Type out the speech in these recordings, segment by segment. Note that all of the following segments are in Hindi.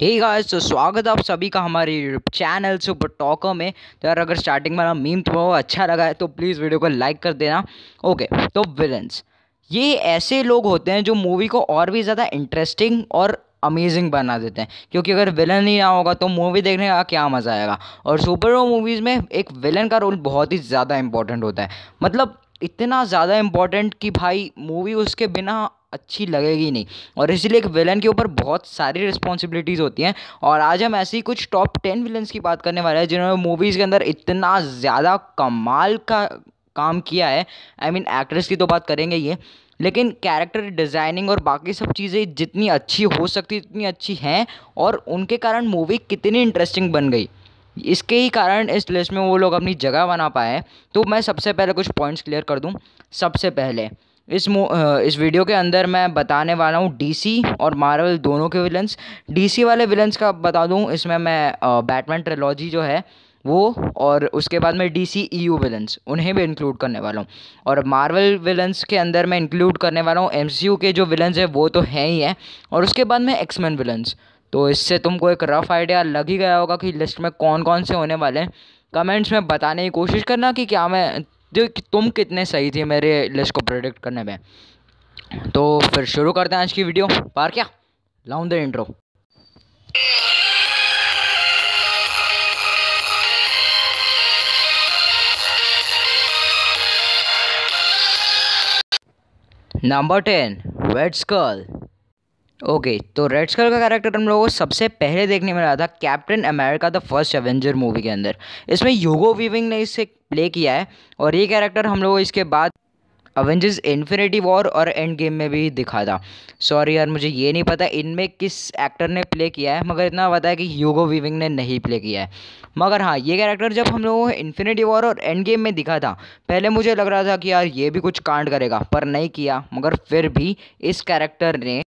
हे गाइस तो स्वागत है आप सभी का हमारे यूट्यूब चैनल सुपर टॉकर में तो यार अगर स्टार्टिंग में मीम तुम्हें अच्छा लगा है तो प्लीज़ वीडियो को लाइक कर देना ओके तो विलन्स ये ऐसे लोग होते हैं जो मूवी को और भी ज़्यादा इंटरेस्टिंग और अमेजिंग बना देते हैं क्योंकि अगर विलन ही ना होगा तो मूवी देखने का क्या मज़ा आएगा और सुपर हीरो मूवीज़ में एक विलन का रोल बहुत ही ज़्यादा इंपॉर्टेंट होता है मतलब इतना ज़्यादा इम्पॉर्टेंट कि भाई मूवी उसके बिना अच्छी लगेगी नहीं और इसलिए एक विलन के ऊपर बहुत सारी रिस्पॉन्सिबिलिटीज़ होती हैं और आज हम ऐसी कुछ टॉप टेन विलन्स की बात करने वाले हैं जिन्होंने मूवीज़ के अंदर इतना ज़्यादा कमाल का काम किया है आई मीन एक्ट्रेस की तो बात करेंगे ये लेकिन कैरेक्टर डिज़ाइनिंग और बाकी सब चीज़ें जितनी अच्छी हो सकती उतनी अच्छी हैं और उनके कारण मूवी कितनी इंटरेस्टिंग बन गई इसके ही कारण इस लिस्ट में वो लोग अपनी जगह बना पाए तो मैं सबसे पहले कुछ पॉइंट्स क्लियर कर दूँ सबसे पहले इस इस वीडियो के अंदर मैं बताने वाला हूँ डीसी और मार्वल दोनों के विलन्स डीसी वाले विलन्स का बता दूँ इसमें मैं बैटमैन ट्रेलॉजी जो है वो और उसके बाद मैं D C E U villains उन्हें भी इंक्लूड करने वाला हूँ और मार्वल विलन्स के अंदर मैं इंक्लूड करने वाला हूँ एम सी यू के जो विलन्स हैं वो तो हैं ही हैं और उसके बाद मैं एक्समैन विलन्स तो इससे तुमको एक रफ़ आइडिया लग ही गया होगा कि लिस्ट में कौन कौन से होने वाले हैं कमेंट्स में बताने की कोशिश करना कि क्या मैं जो कि तुम कितने सही थे मेरे लिस्ट को प्रोडिक्ट करने में तो फिर शुरू करते हैं आज की वीडियो पार क्या लाऊ द इंट्रो नंबर टेन वेट्स गर्ल ओके okay, तो रेड स्कल का कैरेक्टर हम लोगों को सबसे पहले देखने में मिला था Captain America the first avenger movie के अंदर इसमें योगो वीविंग ने इसे प्ले किया है और ये कैरेक्टर हम लोगों इसके बाद अवेंजर्स इन्फिनिटी वॉर और एंड गेम में भी दिखा था सॉरी यार मुझे ये नहीं पता इनमें किस एक्टर ने प्ले किया है मगर इतना पता है कि योगो वीविंग ने नहीं प्ले किया है मगर हाँ ये कैरेक्टर जब हम लोगों को इन्फिनिटी वॉर और एंड गेम में दिखा था पहले मुझे लग रहा था कि यार ये भी कुछ कांड करेगा पर नहीं किया मगर फिर भी इस कैरेक्टर ने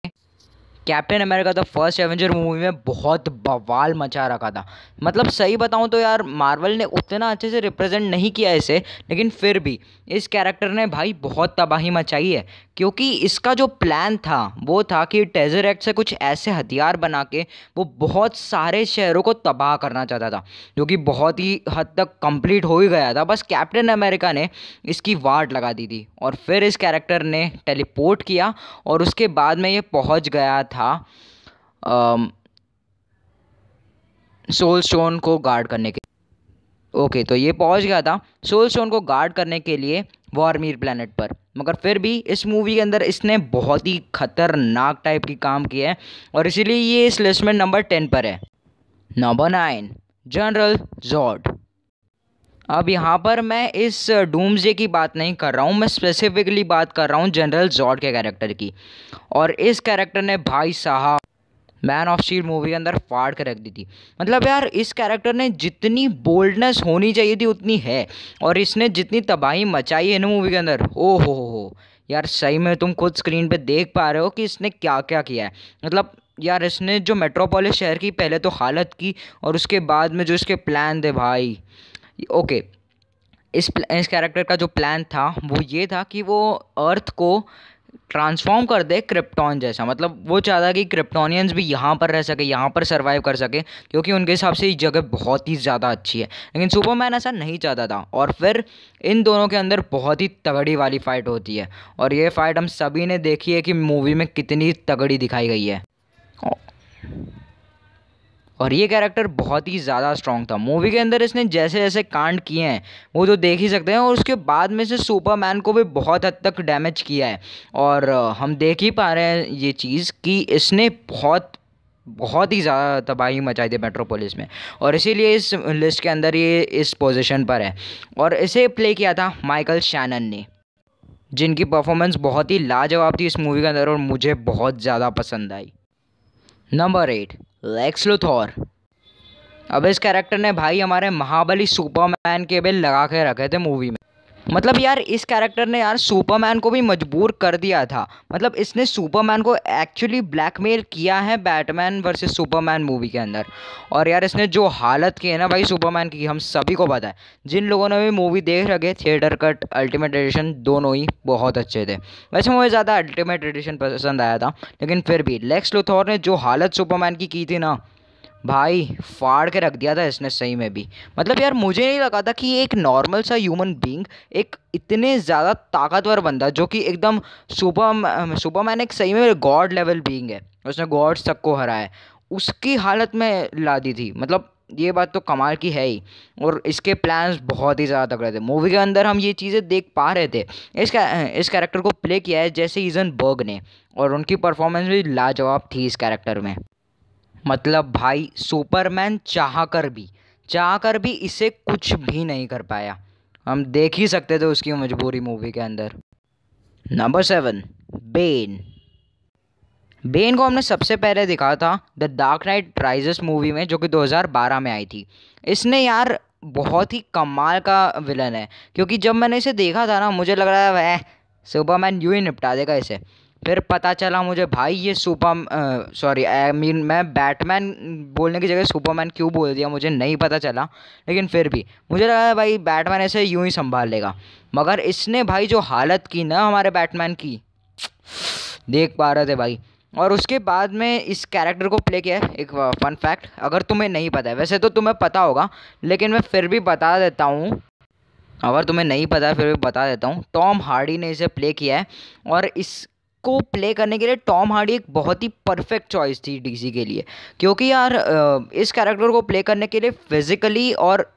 Captain America the first avenger movie में बहुत बवाल मचा रखा था मतलब सही बताऊँ तो यार मार्वल ने उतना अच्छे से रिप्रेजेंट नहीं किया इसे लेकिन फिर भी इस कैरेक्टर ने भाई बहुत तबाही मचाई है क्योंकि इसका जो प्लान था वो था कि टेजर एक्ट से कुछ ऐसे हथियार बना के वो बहुत सारे शहरों को तबाह करना चाहता था जो कि बहुत ही हद तक कंप्लीट हो ही गया था बस कैप्टन अमेरिका ने इसकी वाट लगा दी थी और फिर इस कैरेक्टर ने टेलीपोर्ट किया और उसके बाद में ये पहुंच गया था था सोल स्टोन को गार्ड करने के ओके तो ये पहुंच गया था सोल स्टोन को गार्ड करने के लिए वारमीर प्लानट पर मगर फिर भी इस मूवी के अंदर इसने बहुत ही खतरनाक टाइप की काम किया है और इसीलिए ये इस लिस्ट में नंबर टेन पर है नंबर नाइन जनरल जॉर्ड अब यहाँ पर मैं इस डूम्सडे की बात नहीं कर रहा हूँ मैं स्पेसिफिकली बात कर रहा हूँ जनरल जॉर्ड के कैरेक्टर की और इस कैरेक्टर ने भाई साहब मैन ऑफ स्टील मूवी के अंदर फाड़ के रख दी थी मतलब यार इस कैरेक्टर ने जितनी बोल्डनेस होनी चाहिए थी उतनी है और इसने जितनी तबाही मचाई है ना मूवी के अंदर ओ हो हो यार सही में तुम खुद स्क्रीन पे देख पा रहे हो कि इसने क्या क्या किया है मतलब यार इसने जो मेट्रोपोलिस शहर की पहले तो हालत की और उसके बाद में जो इसके प्लान थे भाई ओके इस इस कैरेक्टर का जो प्लान था वो ये था कि वो अर्थ को ट्रांसफॉर्म कर दे क्रिप्टॉन जैसा मतलब वो चाहता कि क्रिप्टोनियंस भी यहाँ पर रह सके यहाँ पर सर्वाइव कर सके क्योंकि उनके हिसाब से ये जगह बहुत ही ज़्यादा अच्छी है लेकिन सुपरमैन ऐसा नहीं चाहता था और फिर इन दोनों के अंदर बहुत ही तगड़ी वाली फ़ाइट होती है और ये फ़ाइट हम सभी ने देखी है कि मूवी में कितनी तगड़ी दिखाई गई है और ये कैरेक्टर बहुत ही ज़्यादा स्ट्रॉन्ग था मूवी के अंदर इसने जैसे जैसे कांड किए हैं वो तो देख ही सकते हैं और उसके बाद में से सुपरमैन को भी बहुत हद तक डैमेज किया है और हम देख ही पा रहे हैं ये चीज़ कि इसने बहुत बहुत ही ज़्यादा तबाही मचाई थी मेट्रोपोलिस में और इसीलिए इस लिस्ट के अंदर ये इस पोजिशन पर है और इसे प्ले किया था माइकल शैनन ने जिनकी परफॉर्मेंस बहुत ही लाजवाब थी इस मूवी के अंदर और मुझे बहुत ज़्यादा पसंद आई नंबर एट लेक्स लुथौर अब इस कैरेक्टर ने भाई हमारे महाबली सुपरमैन के बिल लगा के रखे थे मूवी में मतलब यार इस कैरेक्टर ने यार सुपरमैन को भी मजबूर कर दिया था मतलब इसने सुपरमैन को एक्चुअली ब्लैकमेल किया है बैटमैन वर्सेस सुपरमैन मूवी के अंदर और यार इसने जो हालत की है ना भाई सुपरमैन की हम सभी को पता है जिन लोगों ने भी मूवी देख रखे थिएटर कट अल्टीमेट एडिशन दोनों ही बहुत अच्छे थे वैसे मुझे ज़्यादा अल्टीमेट एडिशन पसंद आया था लेकिन फिर भी लेक्स लुथोर ने जो हालत सुपरमैन की की थी ना भाई फाड़ के रख दिया था इसने सही में भी मतलब यार मुझे नहीं लगा था कि एक नॉर्मल सा ह्यूमन बींग एक इतने ज़्यादा ताकतवर बंदा जो कि एकदम सुपर सुपरमैन एक सही में गॉड लेवल बींग है उसने गॉड तक को हराया उसकी हालत में ला दी थी मतलब ये बात तो कमाल की है ही और इसके प्लान्स बहुत ही ज़्यादा तगड़े थे मूवी के अंदर हम ये चीज़ें देख पा रहे थे इस इस कैरेक्टर को प्ले किया है जैसे ईजन बर्ग ने और उनकी परफॉर्मेंस भी लाजवाब थी इस कैरेक्टर में मतलब भाई सुपरमैन चाह कर भी चाह कर भी इसे कुछ भी नहीं कर पाया हम देख ही सकते थे उसकी मजबूरी मूवी के अंदर नंबर सेवन बेन बेन को हमने सबसे पहले दिखा था the dark knight rises movie में जो कि 2012 में आई थी इसने यार बहुत ही कमाल का विलन है क्योंकि जब मैंने इसे देखा था ना मुझे लग रहा है वह सुपरमैन यू ही निपटा देगा इसे फिर पता चला मुझे भाई ये सुपर सॉरी आई मीन मैं बैटमैन बोलने की जगह सुपरमैन क्यों बोल दिया मुझे नहीं पता चला लेकिन फिर भी मुझे लगा भाई बैटमैन ऐसे यूं ही संभाल लेगा मगर इसने भाई जो हालत की ना हमारे बैटमैन की देख पा रहे थे भाई और उसके बाद में इस कैरेक्टर को प्ले किया है एक फन फैक्ट अगर तुम्हें नहीं पता है वैसे तो तुम्हें पता होगा लेकिन मैं फिर भी बता देता हूँ अगर तुम्हें नहीं पता फिर भी बता देता हूँ टॉम हार्डी ने इसे प्ले किया है और इस को प्ले करने के लिए टॉम हार्डी एक बहुत ही परफेक्ट चॉइस थी डीसी के लिए क्योंकि यार इस कैरेक्टर को प्ले करने के लिए फिज़िकली और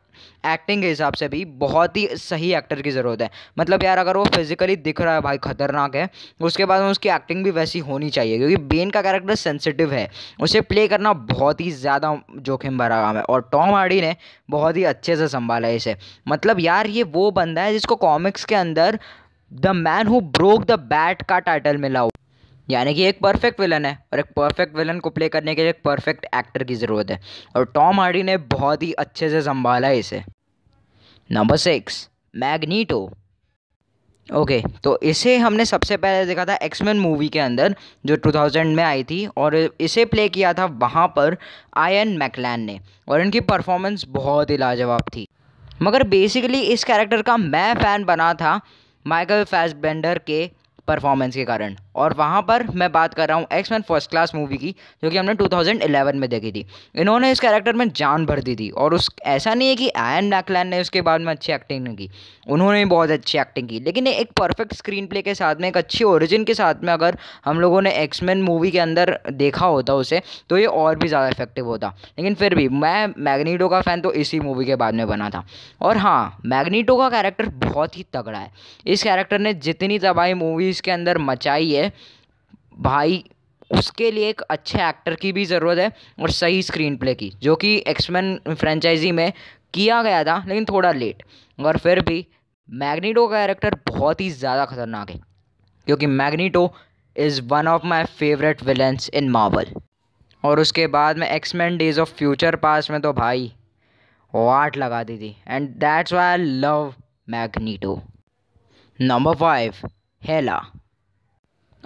एक्टिंग के हिसाब से भी बहुत ही सही एक्टर की ज़रूरत है मतलब यार अगर वो फिजिकली दिख रहा है भाई खतरनाक है उसके बाद उसकी एक्टिंग भी वैसी होनी चाहिए क्योंकि बेन का कैरेक्टर सेंसिटिव है उसे प्ले करना बहुत ही ज़्यादा जोखिम भरा काम है और टॉम हार्डी ने बहुत ही अच्छे से संभाला है इसे मतलब यार ये वो बंदा है जिसको कॉमिक्स के अंदर the man who broke the bat का टाइटल मिला हो यानी कि एक परफेक्ट विलन है और एक परफेक्ट विलन को प्ले करने के लिए एक परफेक्ट एक्टर की ज़रूरत है और टॉम हार्डी ने बहुत ही अच्छे से संभाला इसे नंबर सिक्स मैग्नीटो ओके तो इसे हमने सबसे पहले देखा था एक्समैन मूवी के अंदर जो 2000 में आई थी और इसे प्ले किया था वहाँ पर आयन मैकलैन ने और इनकी परफॉर्मेंस बहुत ही लाजवाब थी मगर बेसिकली इस कैरेक्टर का मैं फ़ैन बना था माइकल फैसबेंडर के परफॉर्मेंस के कारण और वहाँ पर मैं बात कर रहा हूँ X men first class movie की जो कि हमने 2011 में देखी थी इन्होंने इस कैरेक्टर में जान भर दी थी और उस ऐसा नहीं है कि आयन मैकलैन ने उसके बाद में अच्छी एक्टिंग नहीं की उन्होंने भी बहुत अच्छी एक्टिंग की लेकिन एक परफेक्ट स्क्रीन प्ले के साथ में एक अच्छी ओरिजिन के साथ में अगर हम लोगों ने एक्समैन मूवी के अंदर देखा होता उसे तो ये और भी ज़्यादा इफेक्टिव होता लेकिन फिर भी मैं मैग्नीटो का फ़ैन तो इसी मूवी के बाद में बना था और हाँ मैग्नीटो का कैरेक्टर बहुत ही तगड़ा है इस कैरेक्टर ने जितनी तबाही मूवीज़ इसके अंदर मचाई है भाई उसके लिए एक अच्छे एक्टर की भी ज़रूरत है और सही स्क्रीन प्ले की जो कि एक्समैन फ्रेंचाइजी में किया गया था लेकिन थोड़ा लेट और फिर भी मैग्नीटो का कैरेक्टर बहुत ही ज़्यादा खतरनाक है क्योंकि Magneto is one of my favourite villains in Marvel और उसके बाद में X men days of future past में तो भाई वाट लगा दी थी and that's why I love Magneto number five Hela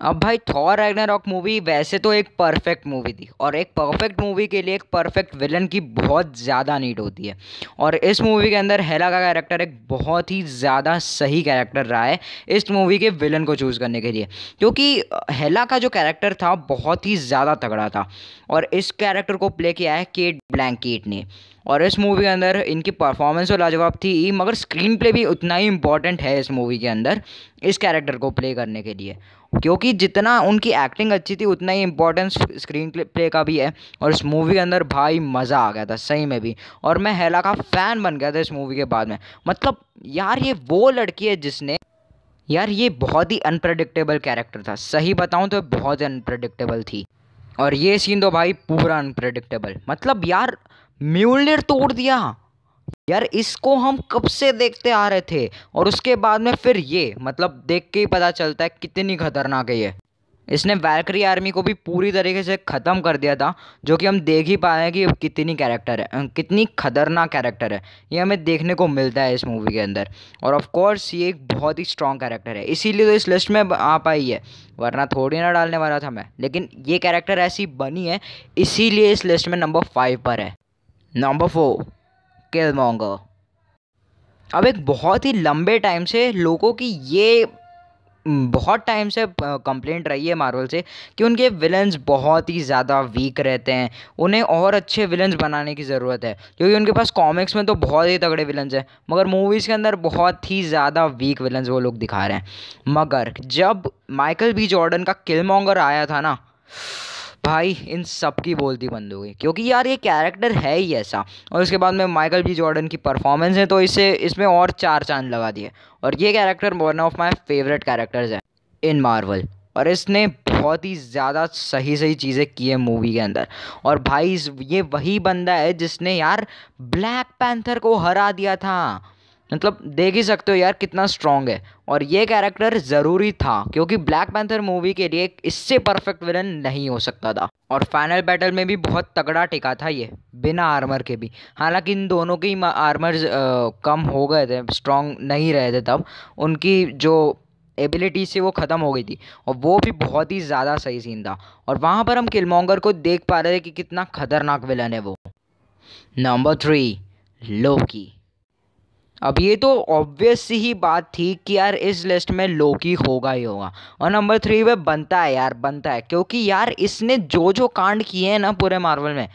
अब भाई थॉर रॉक मूवी वैसे तो एक परफेक्ट मूवी थी और एक परफेक्ट मूवी के लिए एक परफेक्ट विलन की बहुत ज़्यादा नीड होती है और इस मूवी के अंदर हेला का कैरेक्टर एक बहुत ही ज़्यादा सही कैरेक्टर रहा है इस मूवी के विलन को चूज़ करने के लिए क्योंकि हेला का जो कैरेक्टर था बहुत ही ज़्यादा तगड़ा था और इस कैरेक्टर को प्ले किया है केट ब्लैंकेट ने और इस मूवी के अंदर इनकी परफॉर्मेंस तो लाजवाब थी मगर स्क्रीन प्ले भी उतना ही इम्पॉर्टेंट है इस मूवी के अंदर इस कैरेक्टर को प्ले करने के लिए क्योंकि क्योंकि जितना उनकी एक्टिंग अच्छी थी उतना ही इम्पोर्टेंस स्क्रीन प्ले का भी है और इस मूवी के अंदर भाई मज़ा आ गया था सही में भी और मैं हेला का फ़ैन बन गया था इस मूवी के बाद में मतलब यार ये वो लड़की है जिसने यार ये बहुत ही अनप्रडिक्टेबल कैरेक्टर था सही बताऊँ तो बहुत ही अनप्रडिक्टेबल थी और ये सीन तो भाई पूरा अनप्रडिक्टेबल मतलब यार म्यूलर तोड़ दिया यार इसको हम कब से देखते आ रहे थे और उसके बाद में फिर ये मतलब देख के ही पता चलता है कितनी खतरनाक है ये इसने वैलकरी आर्मी को भी पूरी तरीके से ख़त्म कर दिया था जो कि हम देख ही पाए हैं कि कितनी कैरेक्टर है कितनी खतरनाक कैरेक्टर है ये हमें देखने को मिलता है इस मूवी के अंदर और ऑफ कोर्स ये एक बहुत ही स्ट्रॉन्ग कैरेक्टर है इसीलिए तो इस लिस्ट में आ पाई है वरना थोड़ी ना डालने वाला था मैं लेकिन ये कैरेक्टर ऐसी बनी है इसीलिए इस लिस्ट में नंबर फाइव पर है नंबर फोर किलमोंगर अब एक बहुत ही लंबे टाइम से लोगों की ये हम्म, बहुत टाइम से कंप्लेंट रही है मार्वल से कि उनके विलन्स बहुत ही ज़्यादा वीक रहते हैं उन्हें और अच्छे विलन्स बनाने की ज़रूरत है क्योंकि उनके पास कॉमिक्स में तो बहुत ही तगड़े विलन्स हैं मगर मूवीज़ के अंदर बहुत ही ज़्यादा वीक विलन्स वो लोग दिखा रहे हैं मगर जब माइकल बी जॉर्डन का किलमोंगर आया था ना भाई इन सब की बोलती बंद हो गई क्योंकि यार ये कैरेक्टर है ही ऐसा और उसके बाद में माइकल बी जॉर्डन की परफॉर्मेंस है तो इसे इसमें और चार चांद लगा दिए और ये character one of my favourite characters है इन मार्वल और इसने बहुत ही ज़्यादा सही सही चीज़ें की है मूवी के अंदर और भाई ये वही बंदा है जिसने यार ब्लैक पैंथर को हरा दिया था मतलब देख ही सकते हो यार कितना स्ट्रॉन्ग है और ये कैरेक्टर ज़रूरी था क्योंकि ब्लैक पैंथर मूवी के लिए इससे परफेक्ट विलन नहीं हो सकता था और फाइनल बैटल में भी बहुत तगड़ा टिका था ये बिना आर्मर के भी हालांकि इन दोनों के आर्मर कम हो गए थे स्ट्रॉन्ग नहीं रहे थे तब उनकी जो एबिलिटी से वो ख़त्म हो गई थी और वो भी बहुत ही ज़्यादा सही सीन था और वहाँ पर हम किलमोंगर को देख पा रहे थे कि कितना खतरनाक विलन है वो नंबर थ्री लोकी अब ये तो ऑब्वियस ही बात थी कि यार इस लिस्ट में लोकी होगा ही होगा और नंबर थ्री पे बनता है यार बनता है क्योंकि यार इसने जो जो कांड किए हैं ना पूरे मार्वल में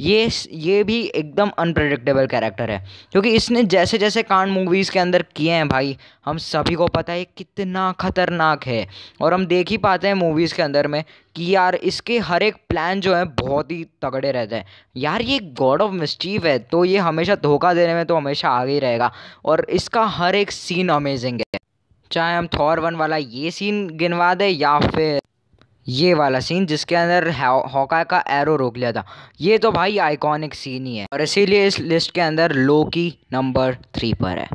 ये ये भी एकदम अनप्रडिक्टेबल कैरेक्टर है क्योंकि इसने जैसे जैसे कांड मूवीज़ के अंदर किए हैं भाई हम सभी को पता है कितना ख़तरनाक है और हम देख ही पाते हैं मूवीज़ के अंदर में कि यार इसके हर एक प्लान जो है बहुत ही तगड़े रहते हैं यार ये गॉड ऑफ मिस्टीव है तो ये हमेशा धोखा देने में तो हमेशा आगे ही रहेगा और इसका हर एक सीन अमेजिंग है चाहे हम थॉर वन वाला ये सीन गिनवा दें या फिर ये वाला सीन जिसके अंदर हॉका का एरो रोक लिया था ये तो भाई आइकॉनिक सीन ही है और इसीलिए इस लिस्ट के अंदर लोकी नंबर थ्री पर है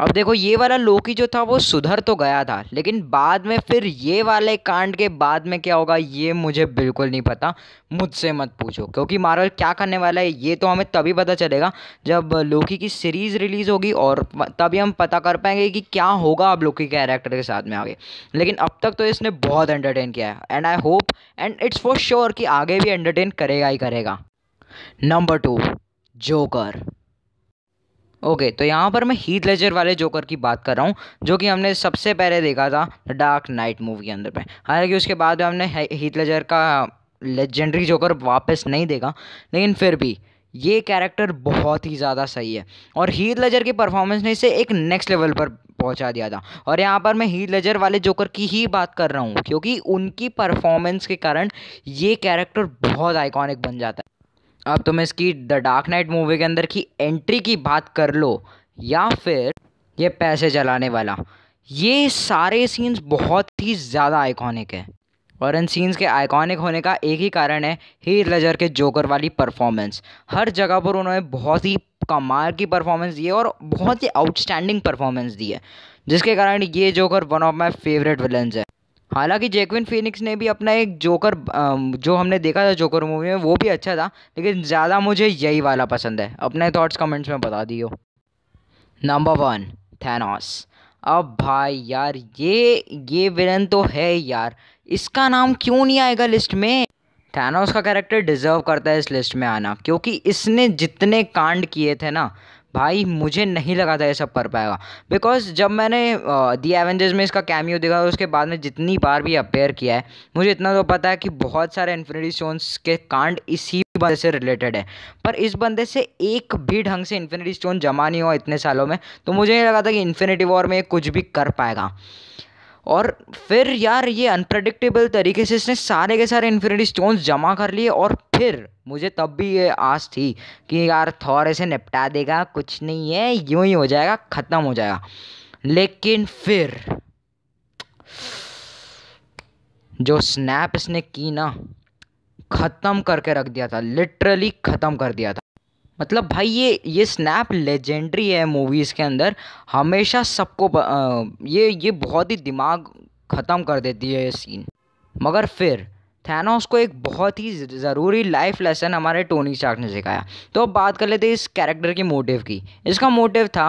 अब देखो ये वाला लोकी जो था वो सुधर तो गया था लेकिन बाद में फिर ये वाले कांड के बाद में क्या होगा ये मुझे बिल्कुल नहीं पता मुझसे मत पूछो क्योंकि मार्वल क्या करने वाला है ये तो हमें तभी पता चलेगा जब लोकी की सीरीज़ रिलीज़ होगी और तभी हम पता कर पाएंगे कि क्या होगा अब लोकी कैरेक्टर के साथ में आगे लेकिन अब तक तो इसने बहुत एंटरटेन किया है and I hope and it's for sure कि आगे भी एंटरटेन करेगा ही करेगा number two joker okay okay, तो यहाँ पर मैं हीथ लेजर वाले जोकर की बात कर रहा हूँ जो कि हमने सबसे पहले देखा था डार्क नाइट मूवी के अंदर में हालांकि उसके बाद में हमने हीथ लेजर का लेजेंडरी जोकर वापस नहीं देखा लेकिन फिर भी ये कैरेक्टर बहुत ही ज़्यादा सही है और हीथ लेजर की परफॉर्मेंस ने इसे एक नेक्स्ट लेवल पर पहुंचा दिया था और यहाँ पर मैं हीथ लेजर वाले जोकर की ही बात कर रहा हूँ क्योंकि उनकी परफॉर्मेंस के कारण ये कैरेक्टर बहुत आइकॉनिक बन जाता है अब तुम इसकी द डार्क नाइट मूवी के अंदर की एंट्री की बात कर लो या फिर ये पैसे जलाने वाला ये सारे सीन्स बहुत ही ज़्यादा आइकॉनिक है और इन सीन्स के आइकॉनिक होने का एक ही कारण है हीर लजर के जोकर वाली परफॉर्मेंस हर जगह पर उन्होंने बहुत ही कमाल की परफॉर्मेंस दी है और बहुत ही आउटस्टैंडिंग परफॉर्मेंस दी है जिसके कारण ये joker one of my favourite villains है हालांकि जैकविन फिनिक्स ने भी अपना एक जोकर जो हमने देखा था जोकर मूवी में वो भी अच्छा था लेकिन ज़्यादा मुझे यही वाला पसंद है अपने थॉट्स कमेंट्स में बता दियो नंबर वन थैनोस अब भाई यार ये ये विलन तो है यार इसका नाम क्यों नहीं आएगा लिस्ट में थैनोस का कैरेक्टर डिज़र्व करता है इस लिस्ट में आना क्योंकि इसने जितने कांड किए थे ना भाई मुझे नहीं लगा था ये सब कर पाएगा बिकॉज जब मैंने दी एवेंजर्स में इसका कैमियो देखा उसके बाद में जितनी बार भी अपेयर किया है मुझे इतना तो पता है कि बहुत सारे इन्फिनिटी स्टोन्स के कांड इसी बंदे से रिलेटेड है पर इस बंदे से एक भी ढंग से इन्फिनिटी स्टोन जमा नहीं हुआ इतने सालों में तो मुझे नहीं लगा था कि इन्फिनिटी वॉर में कुछ भी कर पाएगा और फिर यार ये अनप्रडिक्टेबल तरीके से इसने सारे के सारे इन्फिनिटी स्टोन्स जमा कर लिए और फिर मुझे तब भी ये आस थी कि यार थौर ऐसे निपटा देगा कुछ नहीं है यूं ही हो जाएगा ख़त्म हो जाएगा लेकिन फिर जो स्नैप इसने की ना ख़त्म करके रख दिया था लिटरली ख़त्म कर दिया था मतलब भाई ये ये स्नैप लेजेंडरी है मूवीज़ के अंदर हमेशा सबको ये ये बहुत ही दिमाग ख़त्म कर देती है ये सीन मगर फिर थैनोस को एक बहुत ही ज़रूरी लाइफ लेसन हमारे टोनी स्टार्क ने सिखाया तो अब बात कर लेते इस कैरेक्टर के मोटिव की इसका मोटिव था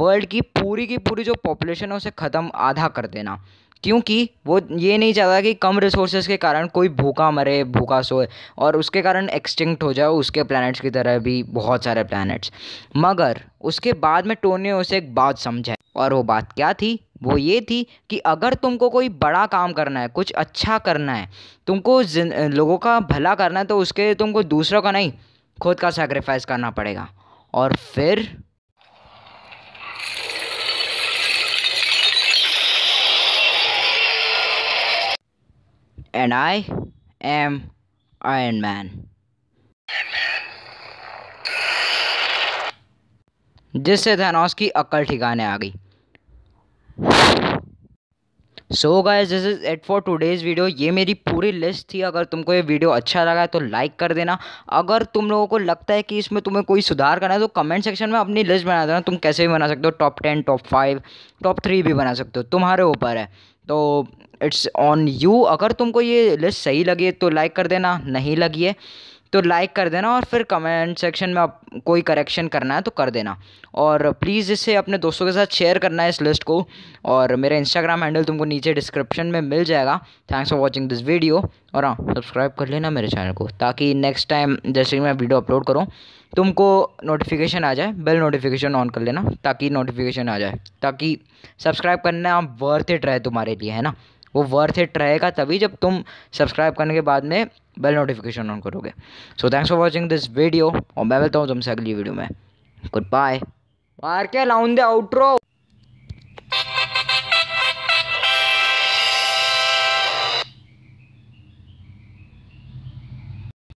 वर्ल्ड की पूरी की पूरी जो पॉपुलेशन है उसे ख़त्म आधा कर देना क्योंकि वो ये नहीं चाहता कि कम रिसोर्सेज के कारण कोई भूखा मरे भूखा सोए और उसके कारण एक्सटिंक्ट हो जाए उसके प्लैनेट्स की तरह भी बहुत सारे प्लैनेट्स मगर उसके बाद में टोनी उसे एक बात समझाई और वो बात क्या थी वो ये थी कि अगर तुमको कोई बड़ा काम करना है कुछ अच्छा करना है तुमको लोगों का भला करना है तो उसके लिए तुमको दूसरों का नहीं खुद का सेक्रीफाइस करना पड़ेगा और फिर and I am Iron Man. जिससे थैनोस की अक्ल ठिकाने आ गई so guys this is it for today's video ये मेरी पूरी लिस्ट थी अगर तुमको ये वीडियो अच्छा लगा है तो लाइक कर देना अगर तुम लोगों को लगता है कि इसमें तुम्हें कोई सुधार करना है तो कमेंट सेक्शन में अपनी लिस्ट बना देना तुम कैसे भी बना सकते हो top ten top five top three भी बना सकते हो तुम्हारे ऊपर है तो इट्स ऑन यू अगर तुमको ये लिस्ट सही लगी तो लाइक कर देना नहीं लगी है तो लाइक कर देना और फिर कमेंट सेक्शन में आप कोई करेक्शन करना है तो कर देना और प्लीज़ इसे अपने दोस्तों के साथ शेयर करना है इस लिस्ट को और मेरा इंस्टाग्राम हैंडल तुमको नीचे डिस्क्रिप्शन में मिल जाएगा thanks for watching this video और हाँ सब्सक्राइब कर लेना मेरे चैनल को ताकि नेक्स्ट टाइम जैसे मैं वीडियो अपलोड करूँ तुमको नोटिफिकेशन आ जाए बेल नोटिफिकेशन ऑन कर लेना ताकि नोटिफिकेशन आ जाए ताकि सब्सक्राइब करना वर्थ इट रहे तुम्हारे लिए है ना वो वर्थ इट रहेगा तभी जब तुम सब्सक्राइब करने के बाद में बेल नोटिफिकेशन ऑन करोगे so thanks for watching this video और मैं मिलता हूँ तुमसे अगली वीडियो में गुड बाय मार के लाउन दे आउट्रो